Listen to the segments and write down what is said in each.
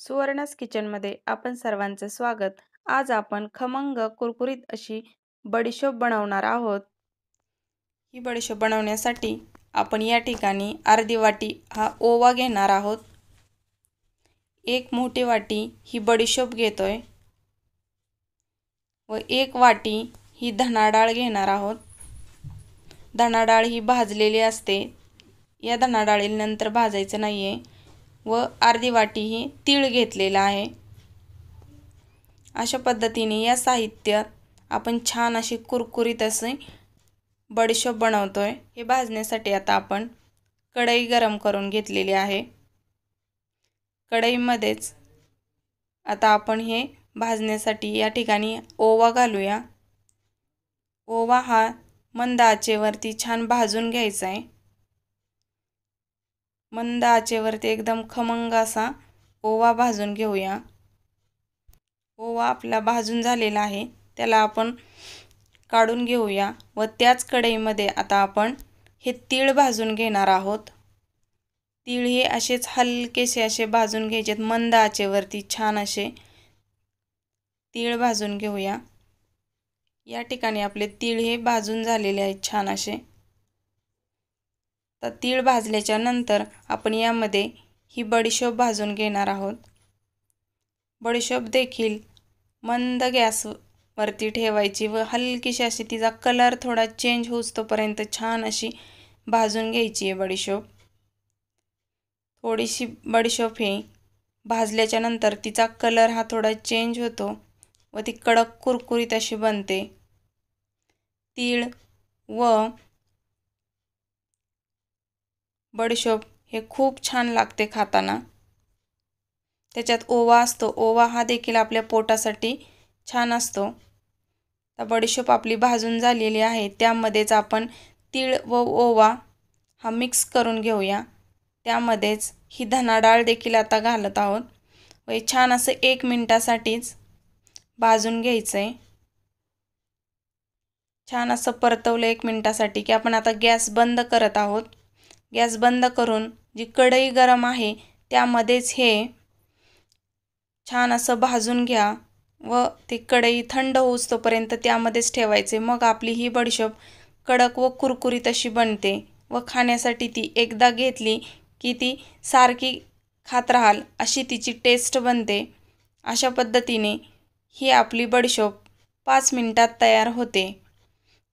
सुवर्णस किचनमध्ये आपण सर्वांचं स्वागत आज आपण खमंग कुरकुरीत अशी बडीशोप बनवणार आहोत ही बडीशोप बनवण्यासाठी आपण या ठिकाणी अर्धी वाटी हा ओवा घेणार आहोत एक मोठी वाटी ही बडीशोप घेतोय व एक वाटी ही धनाडाळ घेणार आहोत धनाडाळ ही भाजलेली असते या धनाडाळीनंतर भाजायचं नाही आहे व अर्धी वाटी ही तीळ घेतलेला आहे अशा पद्धतीने या साहित्यात आपण छान अशी कुरकुरीत असे बडशोप बनवतो आहे हे भाजण्यासाठी आता आपण कढई गरम करून घेतलेली आहे कढईमध्येच आता आपण हे भाजण्यासाठी या ठिकाणी ओवा घालूया ओवा हा मंद आचेवरती छान भाजून घ्यायचा आहे मंद आचेवरती एकदम खमंग असा ओवा भाजून घेऊया ओवा आपला भाजून झालेला आहे त्याला आपण काढून घेऊया व त्याच कढईमध्ये आता आपण हे तीळ भाजून घेणार आहोत तीळ हे असेच हलकेसे असे भाजून घ्यायचे मंद आचेवरती छान असे तीळ भाजून घेऊया या ठिकाणी आपले तीळ हे भाजून झालेले आहेत छान असे तर तीळ भाजल्याच्या नंतर आपण यामध्ये ही बडीशोप भाजून घेणार आहोत बडीशोप देखील मंद गॅसवरती ठेवायची व हलकीशी अशी तिचा कलर थोडा चेंज होऊच तोपर्यंत छान अशी भाजून घ्यायची आहे बडीशोप थोडीशी बडीशोप ही भाजल्याच्या नंतर तिचा कलर हा थोडा चेंज होतो व ती कडक कुरकुरीत अशी बनते तीळ व बडीशोप हे खूप छान लागते खाताना त्याच्यात ओवा असतो ओवा हा देखील आपल्या पोटासाठी छान असतो तर बडीशोप आपली भाजून झालेली आहे त्यामध्येच आपण तीळ व ओवा हा मिक्स करून घेऊया त्यामध्येच ही धना डाळ देखील आता घालत आहोत व हे छान असं एक मिनटासाठीच भाजून घ्यायचं आहे छान असं परतवलं एक मिनटासाठी की आपण आता गॅस बंद करत आहोत गॅस बंद करून जी कढई गरम आहे त्यामध्येच हे छान असं भाजून घ्या व ती कढई थंड होऊच तोपर्यंत त्यामध्येच ठेवायचे मग आपली ही बडीशोप कडक व कुरकुरीत अशी बनते व खाण्यासाठी ती एकदा घेतली की ती सारखी खात राहाल अशी तिची टेस्ट बनते अशा पद्धतीने ही आपली बडीशोप पाच मिनटात तयार होते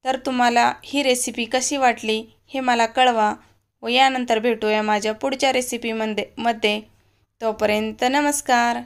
तर तुम्हाला ही रेसिपी कशी वाटली हे मला कळवा व यानंतर भेटूया माझ्या पुढच्या रेसिपीमध्ये मध्ये तोपर्यंत नमस्कार